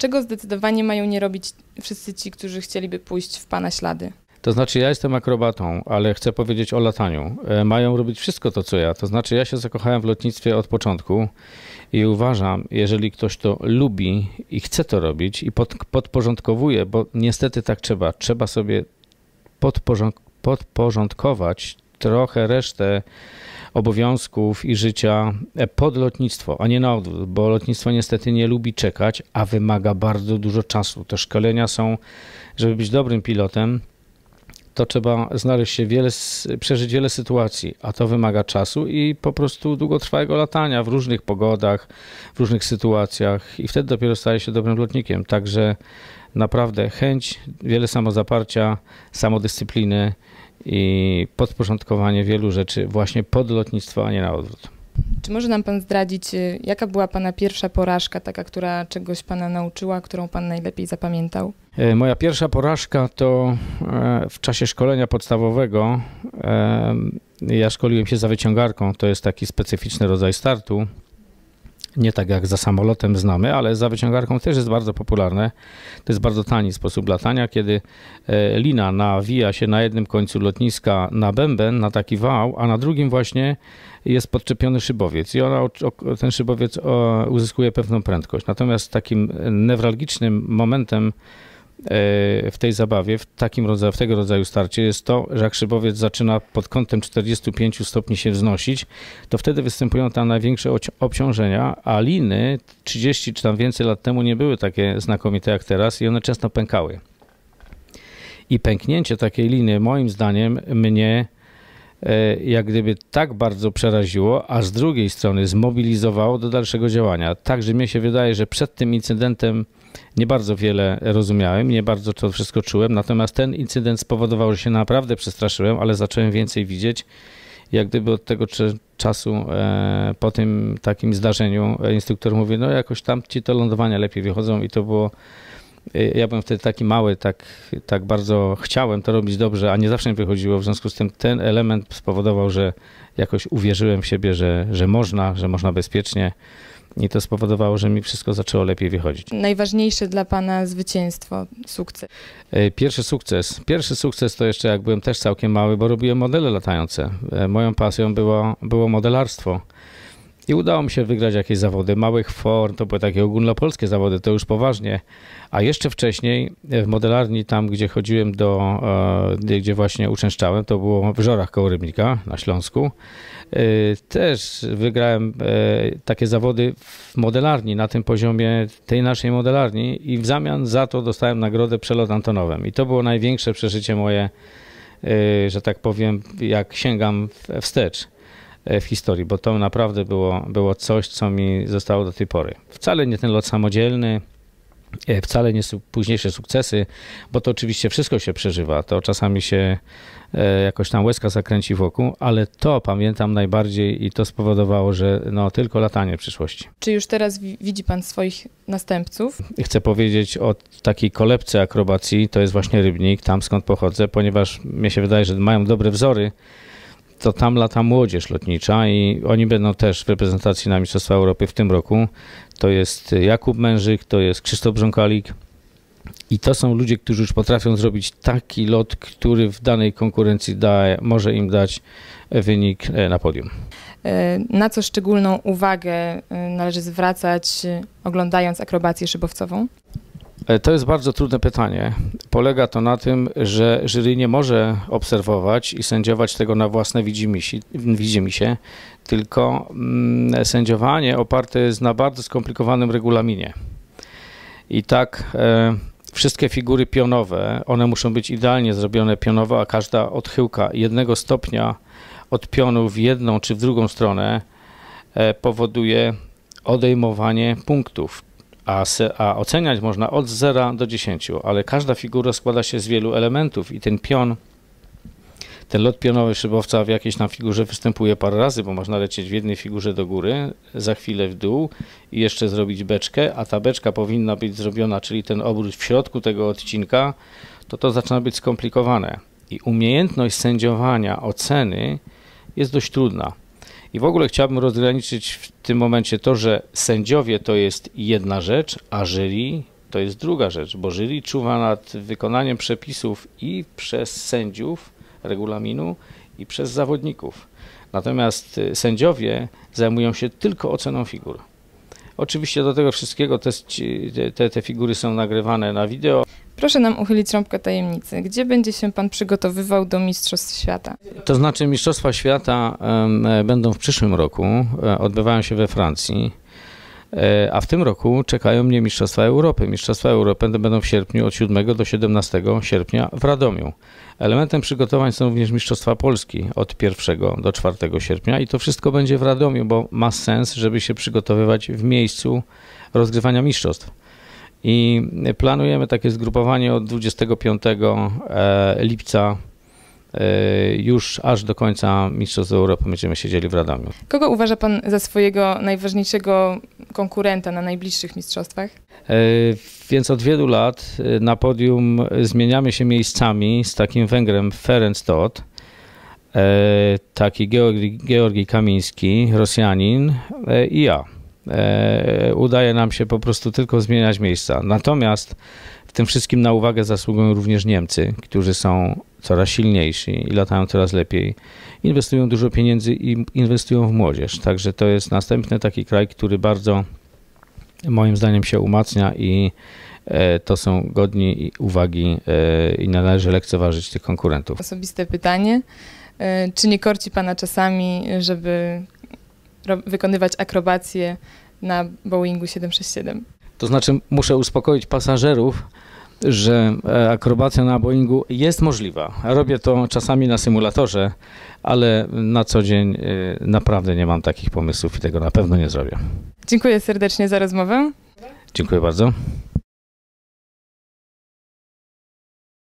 Czego zdecydowanie mają nie robić wszyscy ci, którzy chcieliby pójść w Pana ślady? To znaczy, ja jestem akrobatą, ale chcę powiedzieć o lataniu. E, mają robić wszystko to, co ja. To znaczy, ja się zakochałem w lotnictwie od początku i uważam, jeżeli ktoś to lubi i chce to robić i pod, podporządkowuje, bo niestety tak trzeba, trzeba sobie podporządkować trochę resztę obowiązków i życia e, pod lotnictwo, a nie na odwrót, bo lotnictwo niestety nie lubi czekać, a wymaga bardzo dużo czasu. Te szkolenia są, żeby być dobrym pilotem, to trzeba znaleźć się wiele, przeżyć wiele sytuacji, a to wymaga czasu i po prostu długotrwałego latania w różnych pogodach, w różnych sytuacjach i wtedy dopiero staje się dobrym lotnikiem. Także naprawdę chęć, wiele samozaparcia, samodyscypliny i podporządkowanie wielu rzeczy właśnie pod lotnictwo, a nie na odwrót. Czy może nam Pan zdradzić, y, jaka była Pana pierwsza porażka, taka, która czegoś Pana nauczyła, którą Pan najlepiej zapamiętał? E, moja pierwsza porażka to e, w czasie szkolenia podstawowego. E, ja szkoliłem się za wyciągarką, to jest taki specyficzny rodzaj startu. Nie tak jak za samolotem znamy, ale za wyciągarką też jest bardzo popularne. To jest bardzo tani sposób latania, kiedy e, lina nawija się na jednym końcu lotniska na bęben, na taki wał, a na drugim właśnie jest podczepiony szybowiec i ona, ten szybowiec uzyskuje pewną prędkość. Natomiast takim newralgicznym momentem w tej zabawie, w takim rodzaju, w tego rodzaju starcie jest to, że jak szybowiec zaczyna pod kątem 45 stopni się wznosić, to wtedy występują tam największe obciążenia, a liny 30 czy tam więcej lat temu nie były takie znakomite jak teraz i one często pękały. I pęknięcie takiej liny moim zdaniem mnie e, jak gdyby tak bardzo przeraziło, a z drugiej strony zmobilizowało do dalszego działania. Także mi się wydaje, że przed tym incydentem nie bardzo wiele rozumiałem, nie bardzo to wszystko czułem, natomiast ten incydent spowodował, że się naprawdę przestraszyłem, ale zacząłem więcej widzieć. Jak gdyby od tego czasu e, po tym takim zdarzeniu e, instruktor mówi, no jakoś tam ci te lądowania lepiej wychodzą i to było e, ja byłem wtedy taki mały, tak, tak bardzo chciałem to robić dobrze, a nie zawsze mi wychodziło. W związku z tym ten element spowodował, że jakoś uwierzyłem w siebie, że, że można, że można bezpiecznie. I to spowodowało, że mi wszystko zaczęło lepiej wychodzić. Najważniejsze dla Pana zwycięstwo, sukces? E, pierwszy sukces. Pierwszy sukces to jeszcze jak byłem też całkiem mały, bo robiłem modele latające. E, moją pasją było, było modelarstwo. I udało mi się wygrać jakieś zawody małych form, to były takie ogólnopolskie zawody, to już poważnie. A jeszcze wcześniej w modelarni, tam gdzie chodziłem do, e, gdzie właśnie uczęszczałem, to było w Żorach koło Rybnika na Śląsku. E, też wygrałem e, takie zawody w modelarni, na tym poziomie tej naszej modelarni i w zamian za to dostałem nagrodę przelot Antonowem. I to było największe przeżycie moje, że tak powiem, jak sięgam wstecz E, w historii, bo to naprawdę było, było coś, co mi zostało do tej pory. Wcale nie ten lot samodzielny, e, wcale nie późniejsze sukcesy, bo to oczywiście wszystko się przeżywa, to czasami się e, jakoś tam łezka zakręci wokół, ale to pamiętam najbardziej i to spowodowało, że no tylko latanie w przyszłości. Czy już teraz widzi pan swoich następców? Chcę powiedzieć o takiej kolebce akrobacji, to jest właśnie Rybnik, tam skąd pochodzę, ponieważ mnie się wydaje, że mają dobre wzory, to tam lata młodzież lotnicza i oni będą też w reprezentacji na Mistrzostwa Europy w tym roku. To jest y, Jakub Mężyk, to jest Krzysztof Brząkalik, i to są ludzie, którzy już potrafią zrobić taki lot, który w danej konkurencji da, może im dać e, wynik e, na podium. E, na co szczególną uwagę należy zwracać, oglądając akrobację szybowcową? E, to jest bardzo trudne pytanie. Polega to na tym, że jury nie może obserwować i sędziować tego na własne mi się, tylko mm, sędziowanie oparte jest na bardzo skomplikowanym regulaminie. I tak e, wszystkie figury pionowe, one muszą być idealnie zrobione pionowo, a każda odchyłka jednego stopnia od pionu w jedną czy w drugą stronę e, powoduje odejmowanie punktów a, a oceniać można od 0 do 10, ale każda figura składa się z wielu elementów i ten pion ten lot pionowy szybowca w jakiejś tam figurze występuje parę razy, bo można lecieć w jednej figurze do góry, za chwilę w dół i jeszcze zrobić beczkę, a ta beczka powinna być zrobiona, czyli ten obrót w środku tego odcinka, to to zaczyna być skomplikowane. I umiejętność sędziowania oceny jest dość trudna. I w ogóle chciałbym rozgraniczyć w tym momencie to, że sędziowie to jest jedna rzecz, a jury to jest druga rzecz, bo jury czuwa nad wykonaniem przepisów i przez sędziów regulaminu i przez zawodników. Natomiast y, sędziowie zajmują się tylko oceną figur. Oczywiście do tego wszystkiego te, te, te figury są nagrywane na wideo. Proszę nam uchylić rąbkę tajemnicy. Gdzie będzie się Pan przygotowywał do Mistrzostw Świata? To znaczy Mistrzostwa Świata będą w przyszłym roku. E, odbywają się we Francji. E, a w tym roku czekają mnie Mistrzostwa Europy. Mistrzostwa Europy będą w sierpniu od 7 do 17 sierpnia w Radomiu. Elementem przygotowań są również Mistrzostwa Polski od 1 do 4 sierpnia i to wszystko będzie w Radomiu, bo ma sens, żeby się przygotowywać w miejscu rozgrywania mistrzostw. I planujemy takie zgrupowanie od 25 e, lipca e, już aż do końca Mistrzostw Europy będziemy siedzieli w Radomiu. Kogo uważa Pan za swojego najważniejszego konkurenta na najbliższych mistrzostwach? E, więc od wielu lat e, na podium zmieniamy się miejscami z takim Węgrem Ferenc Todt, e, taki Georgi, Georgi Kamiński, Rosjanin i ja. E, udaje nam się po prostu tylko zmieniać miejsca. Natomiast w tym wszystkim na uwagę zasługują również Niemcy, którzy są coraz silniejsi i latają coraz lepiej. Inwestują dużo pieniędzy i inwestują w młodzież. Także to jest następny taki kraj, który bardzo moim zdaniem się umacnia i e, to są godni uwagi e, i należy lekceważyć tych konkurentów. Osobiste pytanie. Czy nie korci Pana czasami, żeby wykonywać akrobacje na Boeingu 767. To znaczy, muszę uspokoić pasażerów, że e, akrobacja na Boeingu jest możliwa. Robię to czasami na symulatorze, ale na co dzień e, naprawdę nie mam takich pomysłów i tego na pewno nie zrobię. Dziękuję serdecznie za rozmowę. Dziękuję bardzo.